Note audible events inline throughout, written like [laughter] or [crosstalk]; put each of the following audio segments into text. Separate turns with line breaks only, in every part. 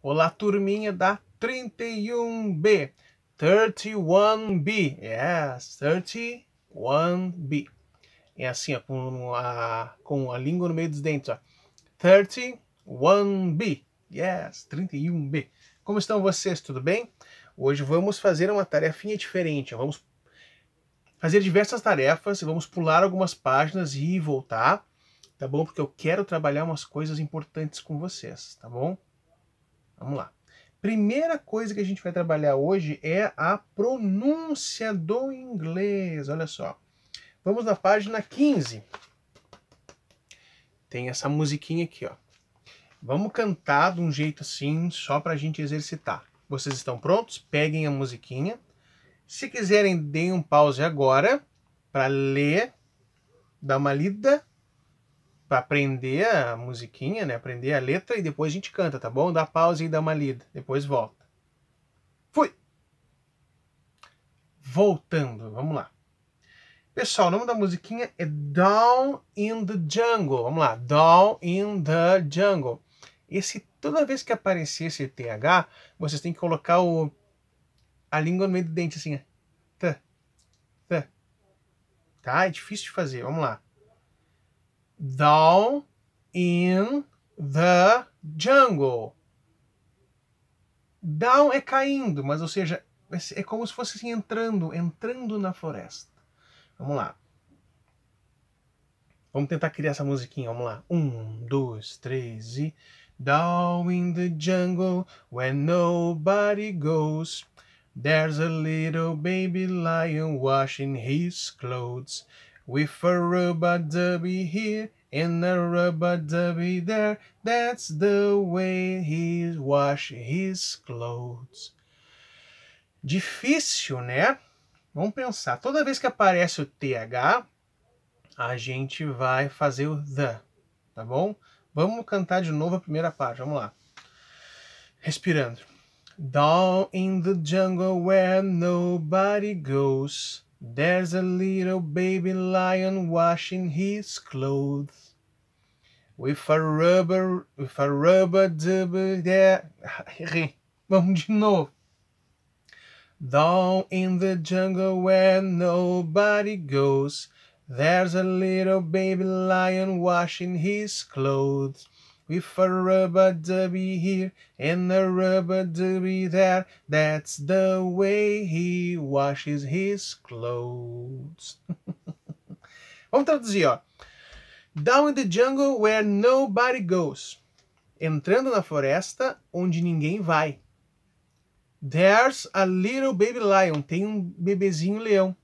Olá, turminha da 31B. 31B. Yes, 31B. É assim, ó, com, a, com a língua no meio dos dentes. Ó. 31B. Yes, 31B. Como estão vocês? Tudo bem? Hoje vamos fazer uma tarefinha diferente. Vamos fazer diversas tarefas, vamos pular algumas páginas e voltar, tá bom? Porque eu quero trabalhar umas coisas importantes com vocês, tá bom? Vamos lá. Primeira coisa que a gente vai trabalhar hoje é a pronúncia do inglês. Olha só. Vamos na página 15. Tem essa musiquinha aqui, ó. Vamos cantar de um jeito assim, só para a gente exercitar. Vocês estão prontos? Peguem a musiquinha. Se quiserem, deem um pause agora para ler, dar uma lida para aprender a musiquinha, né? Aprender a letra e depois a gente canta, tá bom? Dá pausa e dá uma lida, depois volta. Fui. Voltando, vamos lá. Pessoal, o nome da musiquinha é Down in the Jungle. Vamos lá, Down in the Jungle. Esse toda vez que aparecer esse TH, vocês têm que colocar o a língua no meio do dente assim, tá. Tá. Tá, é difícil de fazer. Vamos lá down in the jungle. Down é caindo, mas ou seja, é, é como se fosse assim, entrando, entrando na floresta. Vamos lá. Vamos tentar criar essa musiquinha, vamos lá. Um, dois, três e. Down in the jungle, when nobody goes, there's a little baby lion washing his clothes. With a rubber dubby here and a rubber dubby there, that's the way he wash his clothes. Difícil, né? Vamos pensar. Toda vez que aparece o TH, a gente vai fazer o the, tá bom? Vamos cantar de novo a primeira parte, vamos lá. Respirando. Down in the jungle where nobody goes. There's a little baby lion washing his clothes with a rubber, with a rubber dubber there. Vamos de novo. Down in the jungle where nobody goes, there's a little baby lion washing his clothes with a rubber dubby here and a rubber dubby there. That's the way he washes his clothes. [laughs] Vamos traduzir, ó. Down in the jungle where nobody goes. Entrando na floresta onde ninguém vai. There's a little baby lion. Tem um bebezinho leão.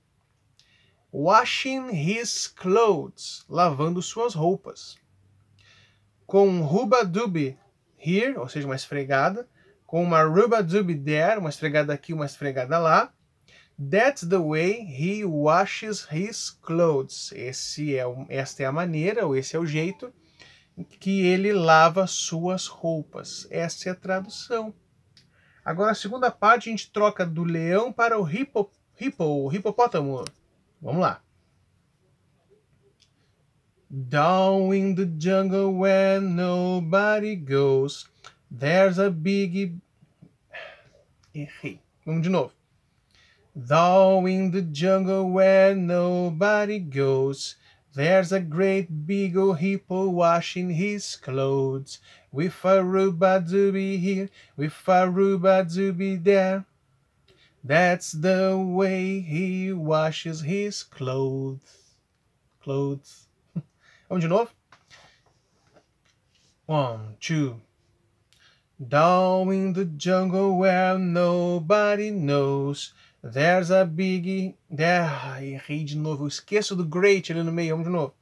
Washing his clothes. Lavando suas roupas com um ruba-dubi here, ou seja, uma esfregada, com uma ruba-dubi there, uma esfregada aqui, uma esfregada lá. That's the way he washes his clothes. Esse é, esta é a maneira, ou esse é o jeito que ele lava suas roupas. Essa é a tradução. Agora, a segunda parte, a gente troca do leão para o hipo, o hipopótamo. Vamos lá. Down in the jungle where nobody goes, there's a big. Errei. Vamos de novo. Down in the jungle where nobody goes, there's a great big old hippo washing his clothes. With a ruba here, with a ruba there. That's the way he washes his clothes. Clothes. Vamos de novo? One, two. Down in the jungle where nobody knows. There's a big... There... Ai, errei de novo. Eu esqueço do great ali no meio. Vamos de novo.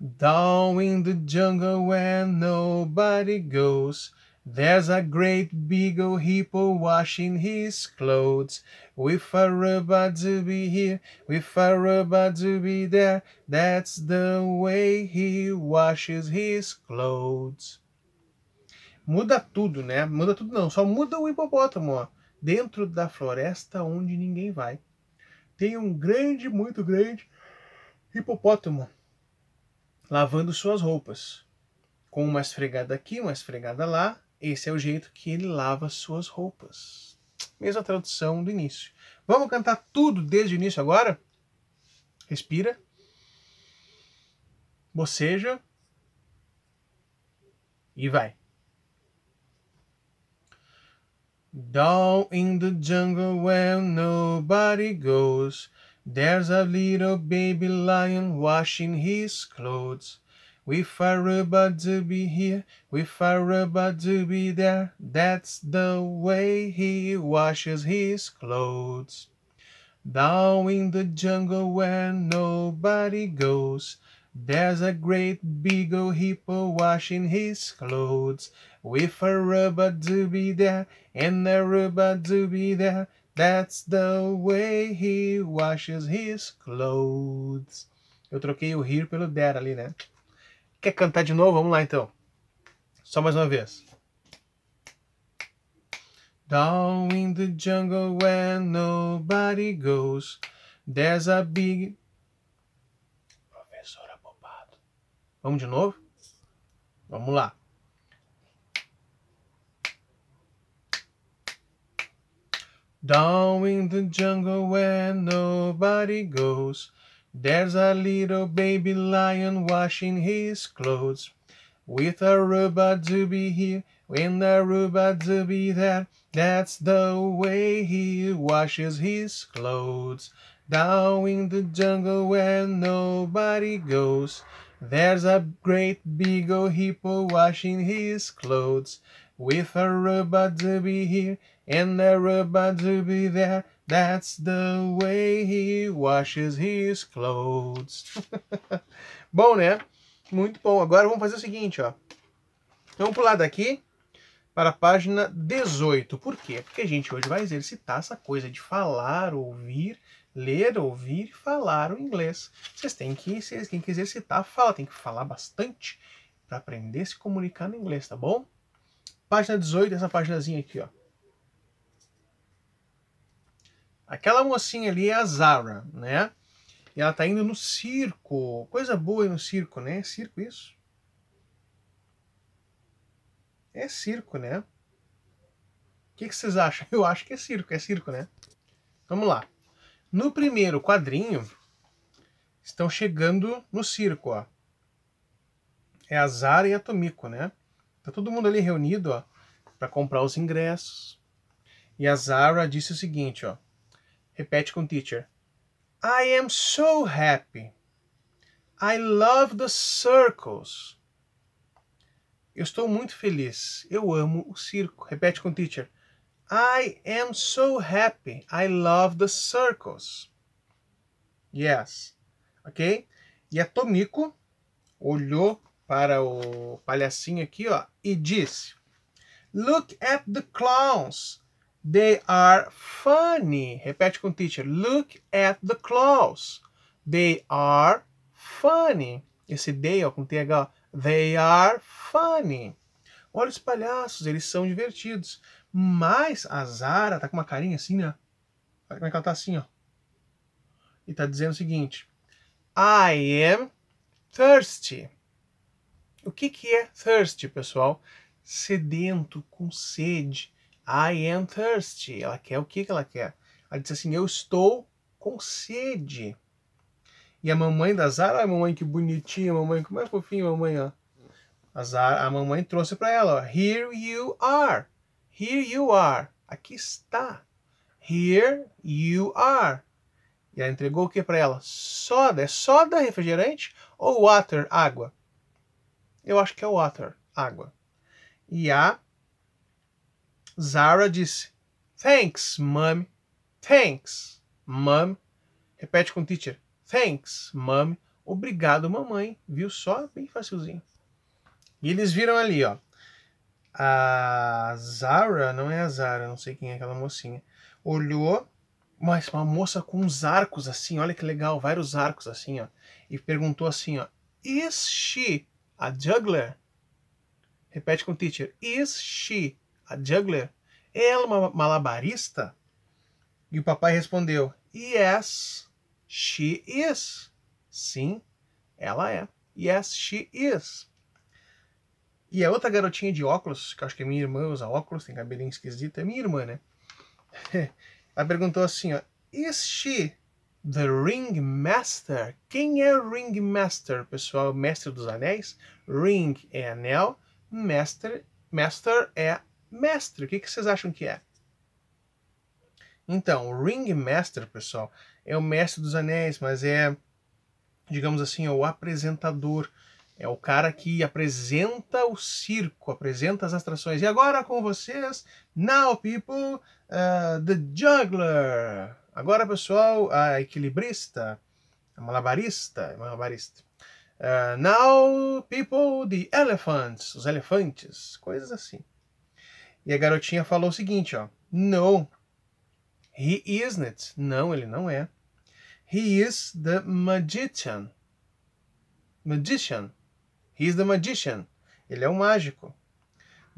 Down in the jungle where nobody goes. There's a great big old hippo washing his clothes with a rubber be here, with a rubber be there. That's the way he washes his clothes. Muda tudo, né? Muda tudo não, só muda o hipopótamo, ó. Dentro da floresta onde ninguém vai. Tem um grande, muito grande hipopótamo lavando suas roupas. Com uma esfregada aqui, uma esfregada lá, esse é o jeito que ele lava suas roupas. Mesma tradução do início. Vamos cantar tudo desde o início agora? Respira. Boceja. E vai. Down in the jungle where nobody goes, there's a little baby lion washing his clothes. With a robot to be here, with a robot to be there, that's the way he washes his clothes. Down in the jungle where nobody goes, there's a great big old hippo washing his clothes. With a robot to be there, and a robot to be there, that's the way he washes his clothes. Eu troquei o here pelo there ali, né? Quer cantar de novo? Vamos lá então. Só mais uma vez. Down in the jungle where nobody goes, there's a big. Professor abobado. Vamos de novo? Vamos lá. Down in the jungle where nobody goes, There's a little baby lion washing his clothes. With a to be here, and a to be there. That's the way he washes his clothes. Down in the jungle where nobody goes. There's a great big old hippo washing his clothes. With a to be here, and a to be there. That's the way he washes his clothes. [laughs] bom, né? Muito bom. Agora vamos fazer o seguinte, ó. Então, vamos pular daqui para a página 18. Por quê? Porque a gente hoje vai exercitar essa coisa de falar, ouvir, ler, ouvir e falar o inglês. Vocês têm que, vocês têm que exercitar a fala, tem que falar bastante para aprender a se comunicar no inglês, tá bom? Página 18, essa paginazinha aqui, ó. Aquela mocinha ali é a Zara, né? E ela tá indo no circo. Coisa boa ir no circo, né? É circo isso? É circo, né? O que, que vocês acham? [laughs] Eu acho que é circo, é circo, né? Vamos lá. No primeiro quadrinho, estão chegando no circo, ó. É a Zara e a Tomiko, né? Tá todo mundo ali reunido, ó, para comprar os ingressos. E a Zara disse o seguinte, ó: Repete com o teacher. I am so happy. I love the circles. Eu estou muito feliz. Eu amo o circo. Repete com o teacher. I am so happy. I love the circles. Yes. Ok? E a Tomiko olhou para o palhacinho aqui ó, e disse: Look at the clowns. They are funny. Repete com o teacher. Look at the claws. They are funny. Esse they ó, com TH. They are funny. Olha os palhaços, eles são divertidos. Mas a Zara tá com uma carinha assim, né? Olha como é que ela tá assim, ó. E tá dizendo o seguinte. I am thirsty. O que, que é thirsty, pessoal? Sedento, com sede. I am thirsty. Ela quer o que, que ela quer? Ela diz assim: Eu estou com sede. E a mamãe da Zara, olha a mamãe que bonitinha, a mamãe, como é fofinha a mamãe, ó. A, Zara, a mamãe trouxe para ela, ó. Here you are. Here you are. Aqui está. Here you are. E ela entregou o que para ela? Soda. É soda refrigerante ou water, água? Eu acho que é water, água. E a Zara disse: Thanks, mummy. Thanks, mummy. Repete com o teacher: Thanks, mummy. Obrigado, mamãe. Viu só? Bem facilzinho. E eles viram ali, ó. A Zara, não é a Zara, não sei quem é aquela mocinha. Olhou, mas uma moça com uns arcos assim, olha que legal, vários arcos assim, ó. E perguntou assim, ó. Is she a juggler? Repete com o teacher. Is she a juggler, é uma malabarista? E o papai respondeu, Yes, she is. Sim, ela é. Yes, she is. E a outra garotinha de óculos, que acho que é minha irmã, usa óculos, tem cabelinho esquisito, é minha irmã, né? [laughs] Ela perguntou assim, ó, Is she the ringmaster? Quem é o ringmaster, pessoal? Mestre dos anéis? Ring é anel, master, master é mestre. O que, que vocês acham que é? Então, o master, pessoal, é o mestre dos anéis, mas é, digamos assim, é o apresentador. É o cara que apresenta o circo, apresenta as atrações. E agora com vocês, Now People, uh, The Juggler. Agora, pessoal, a equilibrista, a malabarista, malabarista. Uh, now People, The Elephants, os elefantes, coisas assim. E a garotinha falou o seguinte, ó. No, he isn't. Não, ele não é. He is the magician. Magician. He is the magician. Ele é o mágico.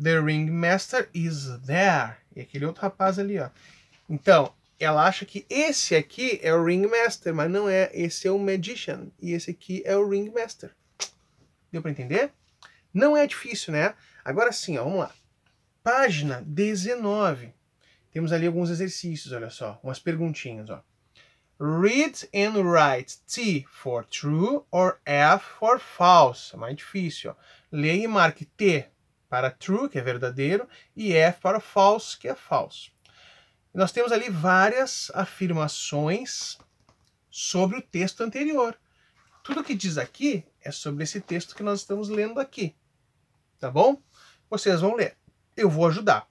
The ringmaster is there. E aquele outro rapaz ali, ó. Então, ela acha que esse aqui é o ringmaster, mas não é. Esse é o magician. E esse aqui é o ringmaster. Deu para entender? Não é difícil, né? Agora sim, ó, vamos lá. Página 19. Temos ali alguns exercícios, olha só, umas perguntinhas, ó. Read and write T for true or F for false. É mais difícil, ó. Leia e marque T para true, que é verdadeiro, e F para false, que é falso. Nós temos ali várias afirmações sobre o texto anterior. Tudo que diz aqui é sobre esse texto que nós estamos lendo aqui. Tá bom? Vocês vão ler eu vou ajudar.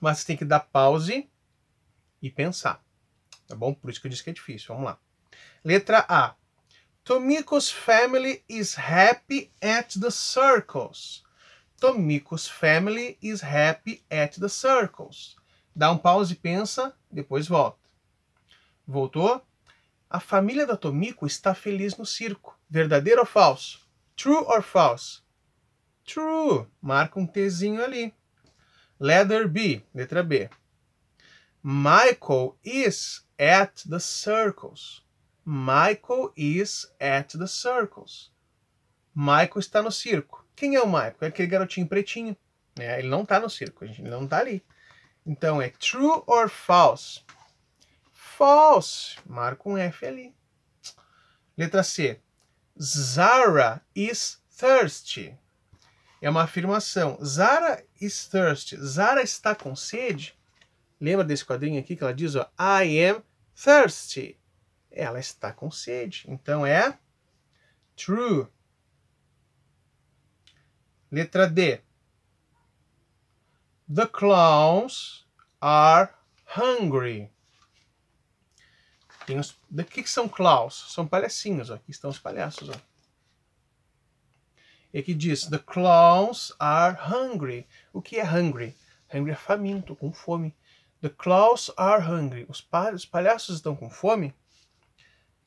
Mas você tem que dar pause e pensar. Tá bom? Por isso que eu disse que é difícil. Vamos lá. Letra A. Tomiko's family is happy at the circles. Tomiko's family is happy at the circles. Dá um pause e pensa, depois volta. Voltou? A família da Tomiko está feliz no circo. Verdadeiro ou falso? True or false? True, marca um Tzinho ali. Letter B, letra B. Michael is at the circles. Michael is at the circles. Michael está no circo. Quem é o Michael? É aquele garotinho pretinho. É, ele não está no circo, ele não está ali. Então é true or false? False. Marca um F ali. Letra C. Zara is thirsty. É uma afirmação. Zara is thirsty. Zara está com sede. Lembra desse quadrinho aqui que ela diz, ó, I am thirsty. Ela está com sede. Então é true. Letra D. The clowns are hungry. Tem os, que, que são clowns? São palhacinhos. Ó. Aqui estão os palhaços. Ó. É e aqui diz: The clowns are hungry. O que é hungry? Hungry é faminto, com fome. The clowns are hungry. Os, os palhaços estão com fome?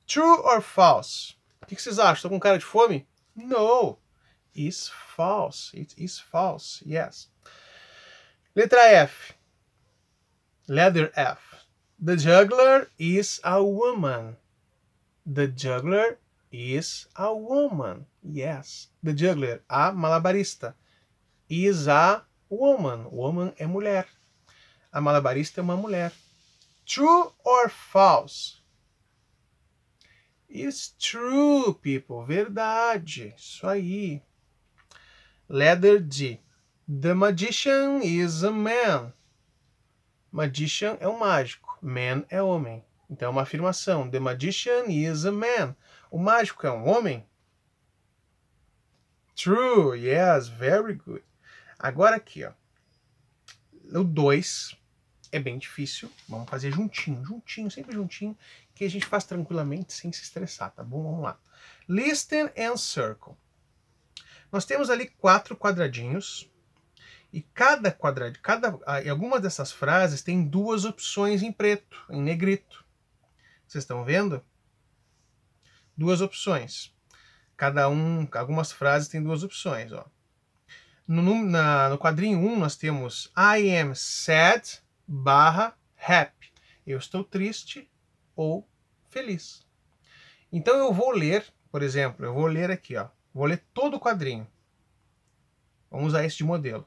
True or false? O que, que vocês acham? Estão com cara de fome? No. Is false. It is false. Yes. Letra F. Letter F. The juggler is a woman. The juggler is a woman. Yes. The juggler, a malabarista. Is a woman. Woman é mulher. A malabarista é uma mulher. True or false? It's true, people. Verdade. Isso aí. Letter D. The magician is a man. Magician é um mágico. Man é homem. Então é uma afirmação. The magician is a man. O mágico é um homem? True, yes, very good. Agora aqui, ó. O 2 é bem difícil. Vamos fazer juntinho, juntinho, sempre juntinho, que a gente faz tranquilamente sem se estressar, tá bom? Vamos lá. Listen and circle. Nós temos ali quatro quadradinhos. E cada quadradinho, cada, algumas dessas frases tem duas opções em preto, em negrito. Vocês estão vendo? duas opções. Cada um, algumas frases têm duas opções. Ó. No, na, no quadrinho 1, um, nós temos I am sad barra happy. Eu estou triste ou feliz. Então eu vou ler, por exemplo, eu vou ler aqui, ó. Vou ler todo o quadrinho. Vamos usar esse de modelo.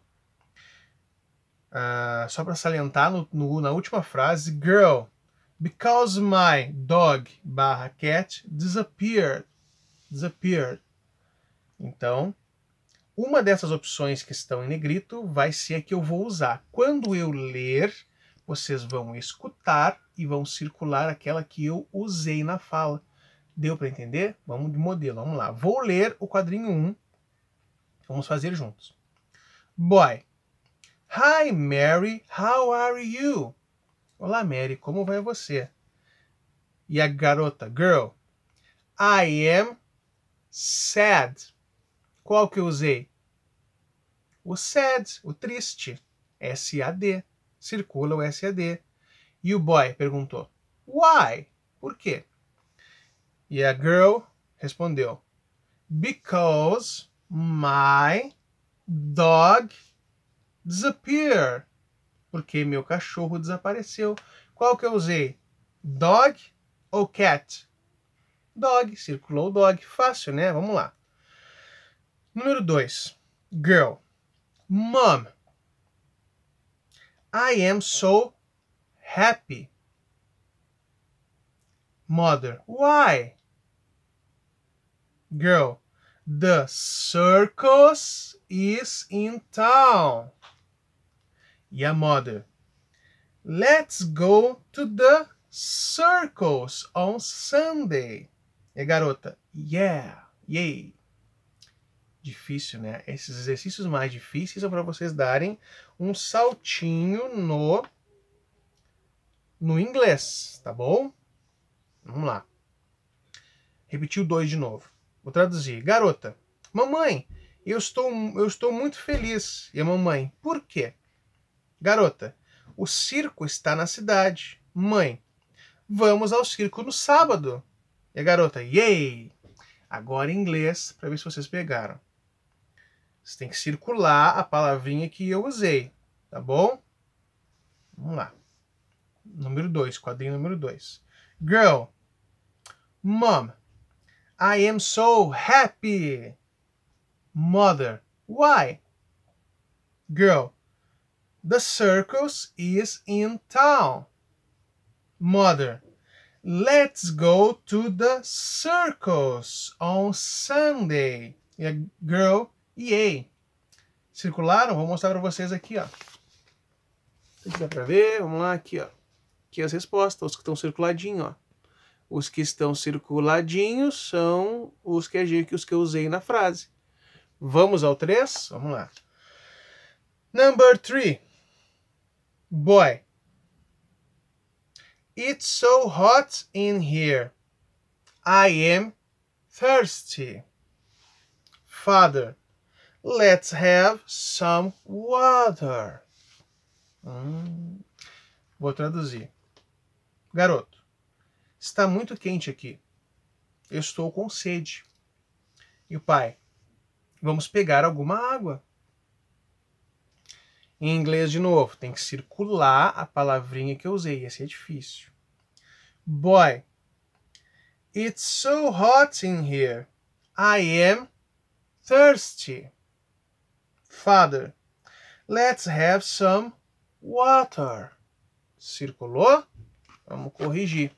Uh, só para salientar, no, no, na última frase, Girl, Because my dog barra cat disappeared. Disappeared. Então, uma dessas opções que estão em negrito vai ser a que eu vou usar. Quando eu ler, vocês vão escutar e vão circular aquela que eu usei na fala. Deu para entender? Vamos de modelo, vamos lá. Vou ler o quadrinho 1. Vamos fazer juntos. Boy. Hi Mary, how are you? Olá, Mary, como vai você? E a garota, girl, I am sad. Qual que eu usei? O sad, o triste, S-A-D. Circula o S-A-D. E o boy perguntou, why? Por quê? E a girl respondeu, because my dog disappeared. Porque meu cachorro desapareceu. Qual que eu usei? Dog ou cat? Dog, circulou o dog. Fácil, né? Vamos lá. Número 2. Girl. Mom. I am so happy. Mother. Why? Girl. The circus is in town. E a mother. Let's go to the circles on Sunday. E é, a garota, yeah, yay. Difícil, né? Esses exercícios mais difíceis são para vocês darem um saltinho no no inglês, tá bom? Vamos lá. Repetiu dois de novo. Vou traduzir. Garota, mamãe, eu estou, eu estou muito feliz. E a mamãe, por quê? Garota, o circo está na cidade. Mãe, vamos ao circo no sábado. E a garota, yay! Agora em inglês, para ver se vocês pegaram. Você tem que circular a palavrinha que eu usei, tá bom? Vamos lá. Número 2, quadrinho número 2. Girl, mom, I am so happy. Mother, why? Girl, The circus is in town. Mother, let's go to the circus on Sunday. E a girl, yay. Circularam? Vou mostrar para vocês aqui, ó. Aqui dá para ver? Vamos lá, aqui, ó. Aqui as respostas, os que estão circuladinhos, ó. Os que estão circuladinhos são os que, os que eu usei na frase. Vamos ao 3? Vamos lá. Number 3. Boy. It's so hot in here. I am thirsty. Father. Let's have some water. Hum. Vou traduzir. Garoto, está muito quente aqui. Eu estou com sede. E o pai, vamos pegar alguma água. Em inglês, de novo, tem que circular a palavrinha que eu usei. Esse é difícil. Boy, it's so hot in here. I am thirsty. Father, let's have some water. Circulou? Vamos corrigir.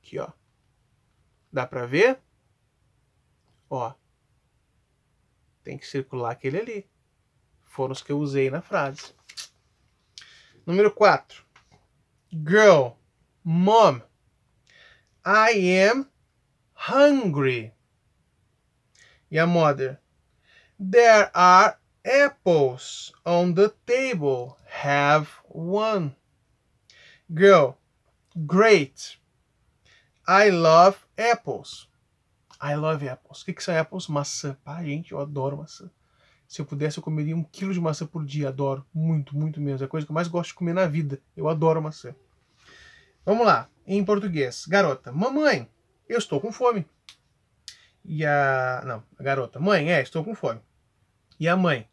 Aqui, ó. Dá pra ver? Ó. Tem que circular aquele ali. Foram os que eu usei na frase. Número 4. Girl, mom, I am hungry. E a mother. There are apples on the table. Have one. Girl, great. I love apples. I love apples. O que, que são apples? Maçã. Ah, gente, eu adoro maçã. Se eu pudesse, eu comeria um quilo de maçã por dia. Adoro. Muito, muito mesmo. É a coisa que eu mais gosto de comer na vida. Eu adoro maçã. Vamos lá. Em português. Garota. Mamãe, eu estou com fome. E a. Não, a garota. Mãe, é, estou com fome. E a mãe.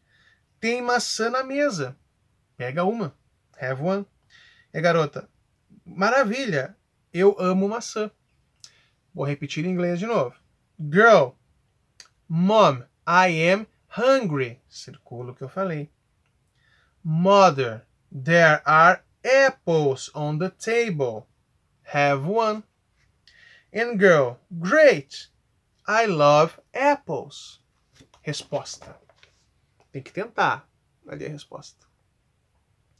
Tem maçã na mesa. Pega uma. Have one. E a garota. Maravilha. Eu amo maçã. Vou repetir em inglês de novo. Girl. Mom, I am hungry, circulo o que eu falei. Mother, there are apples on the table. Have one. And girl, great. I love apples. Resposta. Tem que tentar. Ali é a resposta.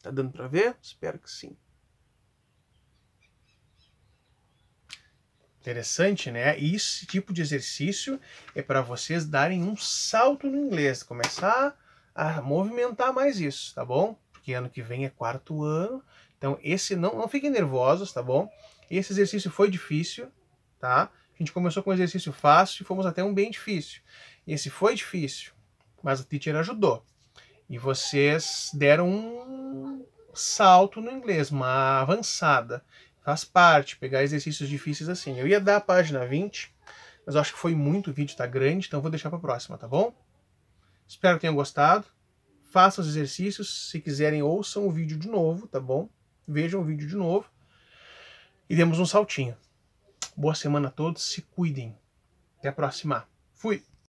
Tá dando para ver? Espero que sim. Interessante, né? E esse tipo de exercício é para vocês darem um salto no inglês, começar a movimentar mais isso, tá bom? Porque ano que vem é quarto ano, então esse não, não fiquem nervosos, tá bom? Esse exercício foi difícil, tá? A gente começou com um exercício fácil e fomos até um bem difícil. Esse foi difícil, mas a teacher ajudou. E vocês deram um salto no inglês, uma avançada faz parte, pegar exercícios difíceis assim. Eu ia dar a página 20, mas eu acho que foi muito, o vídeo tá grande, então vou deixar para próxima, tá bom? Espero que tenham gostado. Façam os exercícios, se quiserem ouçam o vídeo de novo, tá bom? Vejam o vídeo de novo e demos um saltinho. Boa semana a todos, se cuidem. Até a próxima. Fui!